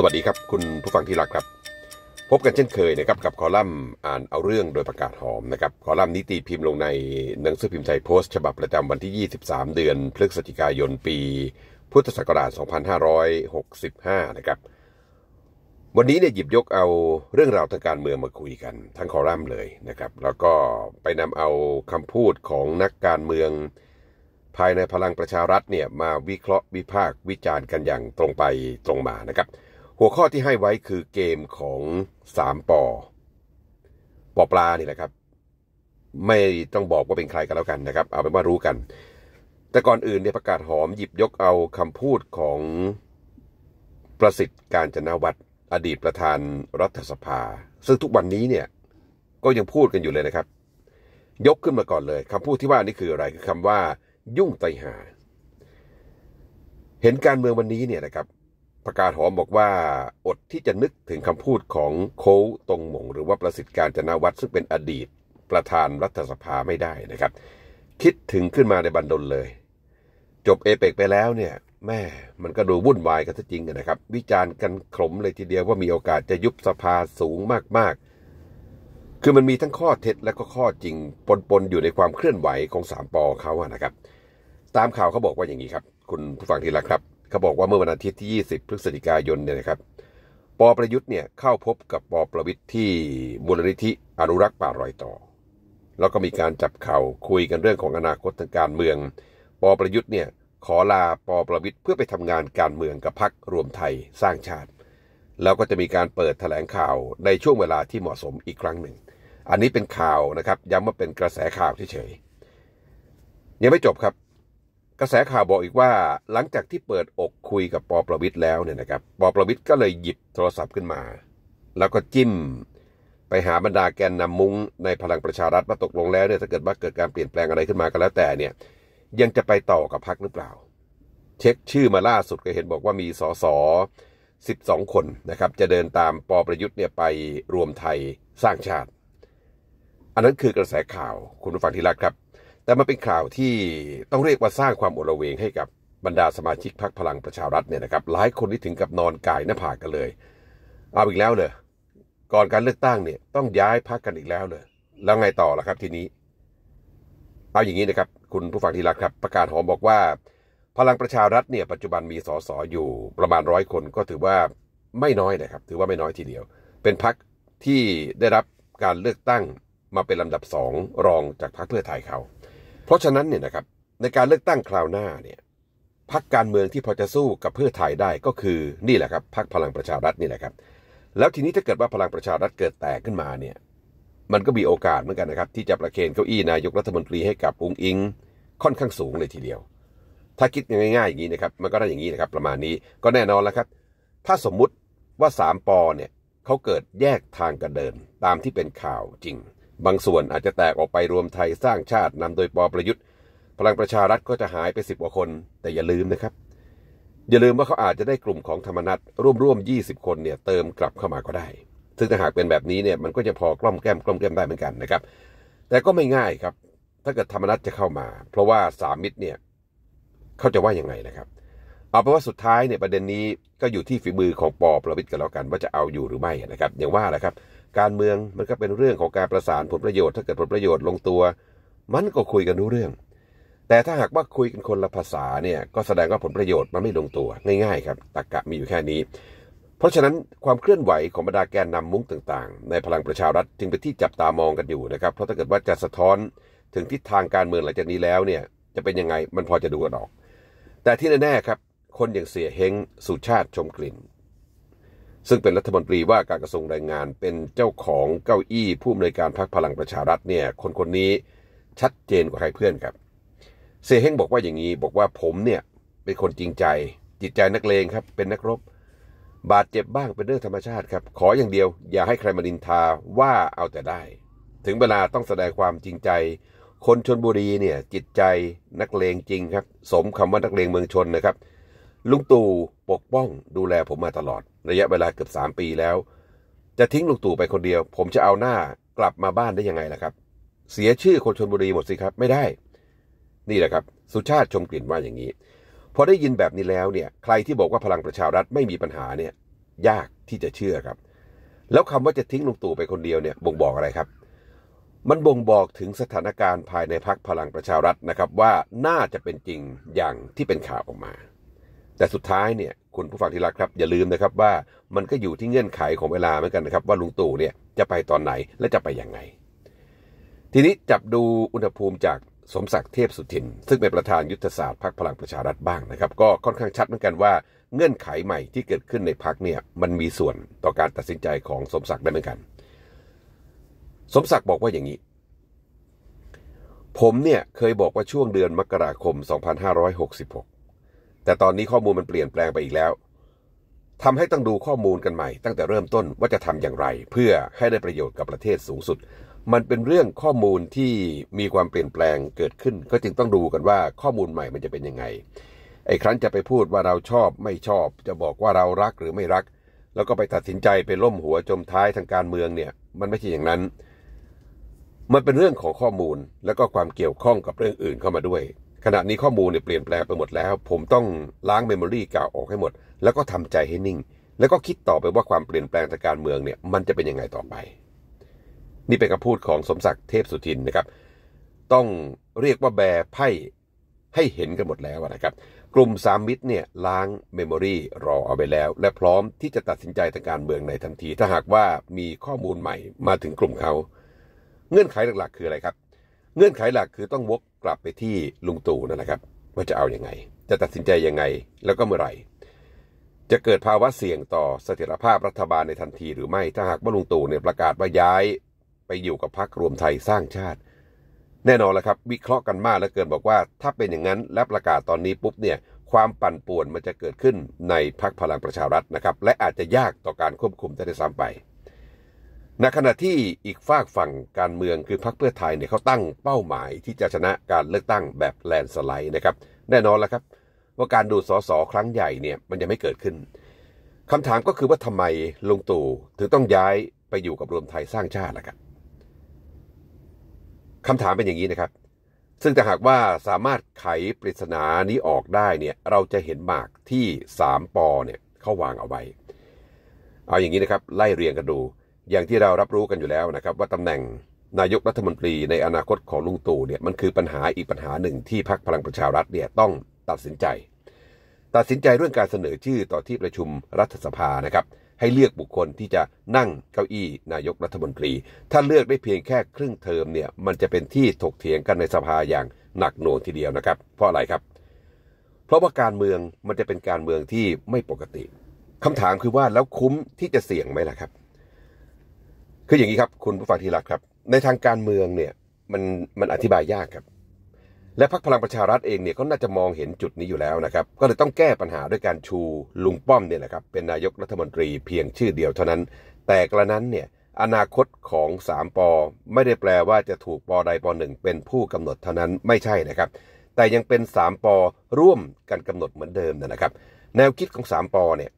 สวัสดีครับ คุณผู้ฟังที่รักครับ พบกันเช่นเคยนะครับกับคอลัมน์อ่านเอาเรื่องโดยประกาศหอมนะครับคอลัมน์นิตีพิมพ์ลงใน หนังสือพิมพ์ไทยโพสต์ฉบับประจำวันที่ 23 เดือนพฤศจิกายนปี พุทธศักราช 2565 นะครับ วันนี้เนี่ยหยิบยกเอาเรื่องราวทางการเมืองมาคุยกัน ทั้งคอลัมน์เลยนะครับ แล้วก็ไปนำเอาคำพูดของนักการเมืองภายในพลังประชารัฐเนี่ยมาวิเคราะห์วิพากษ์วิจารณ์กันอย่างตรงไปตรงมานะครับหัวข้อที่ให้ไว้คือเกมของสามปอปอปลานี่แหละครับ ไม่ต้องบอกว่าเป็นใครกันแล้วกันนะครับ เอาเป็นว่ารู้กัน แต่ก่อนอื่นเนี่ยประกาศหอมหยิบยกเอาคำพูดของประสิทธิ์การจนาวัตรอดีตประธานรัฐสภา ซึ่งทุกวันนี้เนี่ย ก็ยังพูดกันอยู่เลยนะครับ ยกขึ้นมาก่อนเลยคำพูดที่ว่านี่คืออะไรคือคำว่า ยุ่งไตหาเห็นการเมืองวันนี้เนี่ยนะครับประกาศหอมบอกว่าอดที่จะนึกถึงคำพูดของโค้ตรงหมงหรือว่าประสิทธิ์การจนาวัตรซึ่งเป็นอดีตประธานรัฐสภาไม่ได้นะครับ คิดถึงขึ้นมาในบันดลเลย จบเอเปกไปแล้วเนี่ยแม่มันก็ดูวุ่นวายกันจริงนะครับ วิจารณ์กันขมเลยทีเดียวว่ามีโอกาสจะยุบสภาสูงมากๆ คือมันมีทั้งข้อเท็จและก็ข้อจริงปนๆอยู่ในความเคลื่อนไหวของสามปอเขาอะนะครับ ตามข่าวเขาบอกว่าอย่างนี้ครับ คุณผู้ฟังที่รักครับเขาบอกว่าเมื่อวันอาทิตย์ที่ 20 พฤศจิกายนเนี่ยนะครับปอประยุทธ์เนี่ยเข้าพบกับปอประวิทย์ที่มูลนิธิอนุรักษ์ป่ารอยต่อ แล้วก็มีการจับเข่าคุยกันเรื่องของอนาคตทางการเมืองปอประยุทธ์เนี่ยขอลาปอประวิทย์เพื่อไปทำงานการเมืองกับพักรวมไทยสร้างชาติ แล้วก็จะมีการเปิดแถลงข่าวในช่วงเวลาที่เหมาะสมอีกครั้งหนึ่ง อันนี้เป็นข่าวนะครับ ย้ำว่าเป็นกระแสข่าวเฉยยังไม่จบครับกระแสข่าวบอกอีกว่าหลังจากที่เปิดอกคุยกับปอประวิทย์แล้วเนี่ยนะครับปอประวิทย์ก็เลยหยิบโทรศัพท์ขึ้นมา แล้วก็จิ้มไปหาบรรดาแกนนำมุ้งในพลังประชารัฐมาตกลงแล้วเนี่ยถ้าเกิดว่าเกิดการเปลี่ยนแปลงอะไรขึ้นมาก็แล้วแต่เนี่ยยังจะไปต่อกับพักหรือเปล่า เช็คชื่อมาล่าสุดก็เห็นบอกว่ามีสสสิบสองคนนะครับจะเดินตามปอประยุทธ์เนี่ยไปรวมไทยสร้างชาติ อันนั้นคือกระแสข่าวคุณผู้ฟังที่รักครับแต่มันเป็นข่าวที่ต้องเรียกว่าสร้างความโอละเวง ให้กับบรรดาสมาชิกพรรคพลังประชารัฐเนี่ยนะครับ หลายคนที่ถึงกับนอนกายหน้าผากกันเลย เอาอีกแล้วเลยก่อนการเลือกตั้งเนี่ยต้องย้ายพรรคกันอีกแล้วเลยแล้วไงต่อล่ะครับทีนี้ เอาอย่างนี้นะครับคุณผู้ฟังที่รักครับ ประกาศหอมบอกว่า พลังประชารัฐเนี่ย ปัจจุบันมีสอสออยู่ประมาณร้อยคน ก็ถือว่าไม่น้อยนะครับ ถือว่าไม่น้อยทีเดียว เป็นพรรคที่ได้รับการเลือกตั้งมาเป็นลำดับสองรองจากพรรคเพื่อไทยเขาเพราะฉะนั้นเนี่ยนะครับในการเลือกตั้งคราวหน้าเนี่ยพักการเมืองที่พอจะสู้กับเพื่อไทยได้ก็คือนี่แหละครับพักพลังประชารัฐนี่แหละครับ แล้วทีนี้ถ้าเกิดว่าพลังประชารัฐเกิดแตกขึ้นมาเนี่ยมันก็มีโอกาสเหมือนกันนะครับ ที่จะประเคนเก้าอี้นายกรัฐมนตรีให้กับองคงอิง ค่อนข้างสูงเลยทีเดียว ถ้าคิดง่ายๆอย่างนี้นะครับมันก็ได้อย่างนี้นะครับ ประมาณนี้ก็แน่นอนแล้วครับ ถ้าสมมุติว่า3ปอเนี่ยเขาเกิดแยกทางกันเดินตามที่เป็นข่าวจริงบางส่วนอาจจะแตกออกไปรวมไทยสร้างชาตินำโดยปอประยุทธ์ พลังประชารัฐก็จะหายไปสิบกว่าคน แต่อย่าลืมนะครับ อย่าลืมว่าเขาอาจจะได้กลุ่มของธรรมนัตร่วมร่วมยี่สิบคนเนี่ย เติมกลับเข้ามาก็ได้ ซึ่งถ้าหากเป็นแบบนี้เนี่ยมันก็จะพอกล่อมแก้มกล่อมแก้มได้เหมือนกันนะครับ แต่ก็ไม่ง่ายครับ ถ้าเกิดธรรมนัตจะเข้ามา เพราะว่าสามมิตรเนี่ยเขาจะว่ายังไงนะครับเอาเป็นว่าสุดท้ายเนี่ยประเด็นนี้ก็อยู่ที่ฝีมือของปอประวิต์กันแล้วกัน ว่าจะเอาอยู่หรือไม่นะครับอย่างว่าแหละครับการเมืองมันก็เป็นเรื่องของการประสานผลประโยชน์ ถ้าเกิดผลประโยชน์ลงตัว มันก็คุยกันรู้เรื่อง แต่ถ้าหากว่าคุยกันคนละภาษาเนี่ยก็แสดงว่าผลประโยชน์มันไม่ลงตัวง่ายๆครับตรกกะมีอยู่แค่นี้ เพราะฉะนั้นความเคลื่อนไหวของบรรดาแกนนำมุ้งต่างๆ ในพลังประชารัฐจึงเป็นที่จับตามองกันอยู่นะครับ เพราะถ้าเกิดว่าจะสะท้อนถึงทิศทางการเมืองหลังจากนี้แล้วเนี่ยจะเป็นยังไงมันพอจะดูกันออก แต่ที่แน่ๆครับ คนอย่างเสียเฮงสุชาติชมกลิ่นซึ่งเป็นรัฐมนตรีว่าการกระทรวงแรงงานเป็นเจ้าของเก้าอี้ผู้อำนวยการพรรคพลังประชารัฐเนี่ย คนคนนี้ชัดเจนกว่าใครเพื่อนครับเซเฮงบอกว่าอย่างนี้บอกว่าผมเนี่ยเป็นคนจริงใจจิตใจนักเลงครับ เป็นนักรบ บาดเจ็บบ้างเป็นเรื่องธรรมชาติครับ ขออย่างเดียวอย่าให้ใครมาดินทาว่าเอาแต่ได้ ถึงเวลาต้องแสดงความจริงใจ คนชนบุรีเนี่ย จิตใจนักเลงจริงครับ สมคำว่านักเลงเมืองชนนะครับลุงตู่ปกป้องดูแลผมมาตลอดระยะเวลาเกือบสามปีแล้ว จะทิ้งลุงตู่ไปคนเดียว ผมจะเอาหน้ากลับมาบ้านได้ยังไงล่ะครับ เสียชื่อคนชนบุรีหมดสิครับไม่ได้ นี่แหละครับสุชาติชมกลิ่นว่าอย่างนี้พอได้ยินแบบนี้แล้วเนี่ย ใครที่บอกว่าพลังประชารัฐไม่มีปัญหาเนี่ยยากที่จะเชื่อครับ แล้วคำว่าจะทิ้งลุงตู่ไปคนเดียวเนี่ยบ่งบอกอะไรครับ มันบ่งบอกถึงสถานการณ์ภายในพักพลังประชารัฐนะครับ ว่าน่าจะเป็นจริงอย่างที่เป็นข่าวออกมาแต่สุดท้ายเนี่ยคุณผู้ฟังที่รักครับ อย่าลืมนะครับว่ามันก็อยู่ที่เงื่อนไขของเวลาเหมือนกันนะครับว่าลุงตู่เนี่ยจะไปตอนไหนและจะไปยังไง ทีนี้จับดูอุณหภูมิจากสมศักดิ์เทพสุทิน ซึ่งเป็นประธานยุทธศาสตร์พรรคพลังประชารัฐบ้างนะครับ ก็ค่อนข้างชัดเหมือนกันว่าเงื่อนไขใหม่ที่เกิดขึ้นในพรรคเนี่ยมันมีส่วนต่อการตัดสินใจของสมศักดิ์ได้เหมือนกัน สมศักดิ์บอกว่าอย่างนี้ ผมเนี่ยเคยบอกว่าช่วงเดือนมกราคม 2566แต่ตอนนี้ข้อมูลมันเปลี่ยนแปลงไปอีกแล้ว ทำให้ต้องดูข้อมูลกันใหม่ตั้งแต่เริ่มต้นว่าจะทำอย่างไร เพื่อให้ได้ประโยชน์กับประเทศสูงสุด มันเป็นเรื่องข้อมูลที่มีความเปลี่ยนแปลงเกิดขึ้น ก็จึงต้องดูกันว่าข้อมูลใหม่มันจะเป็นยังไงไอ้ครั้นจะไปพูดว่าเราชอบไม่ชอบ จะบอกว่าเรารักหรือไม่รัก แล้วก็ไปตัดสินใจไปล่มหัวจมท้ายทางการเมืองเนี่ยมันไม่ใช่อย่างนั้น มันเป็นเรื่องของข้อมูลแล้วก็ความเกี่ยวข้องกับเรื่องอื่นเข้ามาด้วยขณะนี้ข้อมูลเนี่ยเปลี่ยนแปลงไปหมดแล้ว ผมต้องล้างเมมโมรีเก่าออกให้หมด แล้วก็ทำใจให้นิ่ง แล้วก็คิดต่อไปว่าความเปลี่ยนแปลงทางการเมืองเนี่ยมันจะเป็นยังไงต่อไป นี่เป็นคำพูดของสมศักดิ์เทพสุทินนะครับต้องเรียกว่าแบไพ่ให้เห็นกันหมดแล้วนะครับกลุ่มสามมิตรเนี่ยล้างเมมโมรีรอเอาไปแล้ว และพร้อมที่จะตัดสินใจทางการเมืองในทันที ถ้าหากว่ามีข้อมูลใหม่มาถึงกลุ่มเขาเงื่อนไขหลักๆ คืออะไรครับ เงื่อนไขหลักคือต้องวกกลับไปที่ลุงตู่นั่นแหละครับ ว่าจะเอาอยัางไง จะตัดสินใจยังไงแล้วก็เมื่อไหร่ จะเกิดภาวะเสี่ยงต่อเสถียรภาพรัฐบาลในทันที หรือไม่ถ้าหากว่าลุงตู่เนี่ยประกาศว่าย้ายไปอยู่กับพรรครวมไทยสร้างชาติ แน่นอนแล้วครับวิเคราะห์กันมากแล้วเกินบอกว่า ถ้าเป็นอย่างนั้นและประกาศตอนนี้ปุ๊บเนี่ยความปั่นป่วนมันจะเกิดขึ้นในพรรคพลังประชารัฐนะครับ และอาจจะยากต่อการควบคุมได้ซ้ำไปในขณะที่อีกฝากฝั่งการเมืองคือพรรคเพื่อไทยเนี่ยเขาตั้งเป้าหมายที่จะชนะการเลือกตั้งแบบแลนสไลด์นะครับ แน่นอนแล้วครับ ว่าการดูดสสครั้งใหญ่เนี่ยมันยังไม่เกิดขึ้นคำถามก็คือว่าทำไมลุงตู่ถึงต้องย้ายไปอยู่กับรวมไทยสร้างชาติล่ะครับคำถามเป็นอย่างนี้นะครับ ซึ่งแต่หากว่าสามารถไขปริศนานี้ออกได้เนี่ยเราจะเห็นหมากที่ 3ปอเนี่ยเขาวางเอาไว้เอาอย่างนี้นะครับไล่เรียงกันดูอย่างที่เรารับรู้กันอยู่แล้วนะครับ ว่าตำแหน่งนายกรัฐมนตรีในอนาคตของลุงตู่เนี่ยมันคือปัญหาอีกปัญหาหนึ่งที่พรรคพลังประชารัฐเนี่ยต้องตัดสินใจ ตัดสินใจเรื่องการเสนอชื่อต่อที่ประชุมรัฐสภานะครับ ให้เลือกบุคคลที่จะนั่งเก้าอี้นายกรัฐมนตรี ถ้าเลือกได้เพียงแค่ครึ่งเทอมเนี่ยมันจะเป็นที่ถกเถียงกันในสภาอย่างหนักหน่วงทีเดียวนะครับ เพราะอะไรครับ เพราะว่าการเมืองมันจะเป็นการเมืองที่ไม่ปกติคำถามคือว่าแล้วคุ้มที่จะเสี่ยงไหมล่ะครับคืออย่างนี้ครับคุณผู้ฟังที่ลักครับ ในทางการเมืองเนี่ยมันมันอธิบายยากครับและพรรคพลังประชารัฐเองเนี่ยก็น่าจะมองเห็นจุดนี้อยู่แล้วนะครับก็เลยต้องแก้ปัญหาด้วยการชูลุงป้อมเนี่ยแหละครับเป็นนายกรัฐมนตรีเพียงชื่อเดียวเท่านั้น แต่กระนั้นเนี่ยอนาคตของสามปอ ไม่ได้แปลว่าจะถูกปอใดปอหนึ่งเป็นผู้กำหนดเท่านั้นไม่ใช่นะครับ แต่ยังเป็นสามปอร่วมกันกำหนดเหมือนเดิมนะครับแนวคิดของสามปอเนี่ย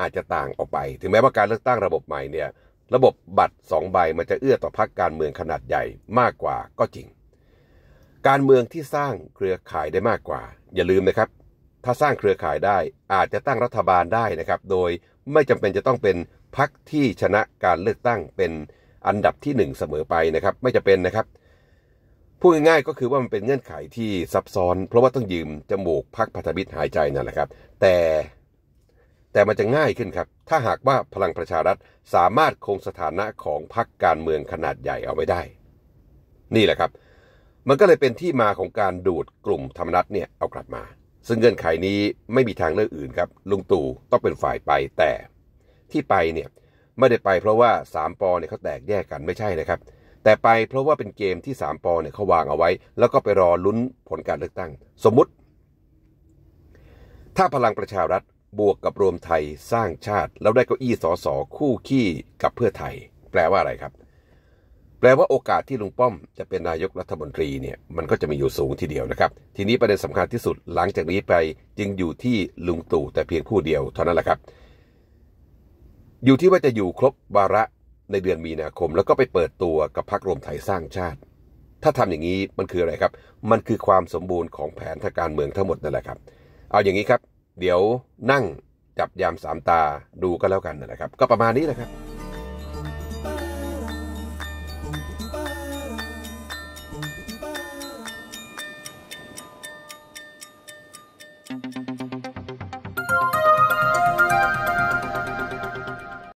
อาจจะต่างออกไป ถึงแม้ว่าการเลือกตั้งระบบใหม่เนี่ยระบบบัตรสองใบมันจะเอื้อต่อพรรคการเมืองขนาดใหญ่มากกว่าก็จริง การเมืองที่สร้างเครือข่ายได้มากกว่า อย่าลืมนะครับ ถ้าสร้างเครือข่ายได้อาจจะตั้งรัฐบาลได้นะครับ โดยไม่จำเป็นจะต้องเป็นพรรคที่ชนะการเลือกตั้งเป็นอันดับที่1เสมอไปนะครับ ไม่จะเป็นนะครับพูดง่ายๆก็คือว่ามันเป็นเงื่อนไขที่ซับซ้อน เพราะว่าต้องยืมจมูกพักพัฒมิตรหายใจนั่นแหละครับ แต่แต่มันจะง่ายขึ้นครับ ถ้าหากว่าพลังประชารัฐสามารถคงสถานะของพรรคการเมืองขนาดใหญ่เอาไว้ได้ นี่แหละครับ มันก็เลยเป็นที่มาของการดูดกลุ่มธรรมนัตเนี่ย เอากลับมา ซึ่งเงื่อนไขนี้ไม่มีทางเลือกอื่นครับ ลุงตู่ต้องเป็นฝ่ายไป แต่ที่ไปเนี่ย ไม่ได้ไปเพราะว่าสามปอเนี่ยเขาแตกแยกกันไม่ใช่นะครับแต่ไปเพราะว่าเป็นเกมที่สามปอเนี่ยเขาวางเอาไว้ แล้วก็ไปรอลุ้นผลการเลือกตั้ง สมมุติ ถ้าพลังประชารัฐบวกกับรวมไทยสร้างชาติ แล้วได้เก้าอี้สอสอคู่ขี้กับเพื่อไทย แปลว่าอะไรครับ แปลว่าโอกาสที่ลุงป้อม จะเป็นนายกรัฐมนตรีเนี่ยมันก็จะมีอยู่สูงทีเดียวนะครับ ทีนี้ประเด็นสำคัญที่สุดหลังจากนี้ไป จึงอยู่ที่ลุงตู่แต่เพียงผู้เดียวเท่านั้นแหละครับ อยู่ที่ว่าจะอยู่ครบวาระในเดือนมีนาคม แล้วก็ไปเปิดตัวกับพักรวมไทยสร้างชาติ ถ้าทำอย่างนี้มันคืออะไรครับ มันคือความสมบูรณ์ของแผนทางการเมืองทั้งหมดนั่นแหละครับ เอาอย่างนี้ครับเดี๋ยวนั่งจับยามสามตาดูก็แล้วกันนะครับ ก็ประมาณนี้แหละครับ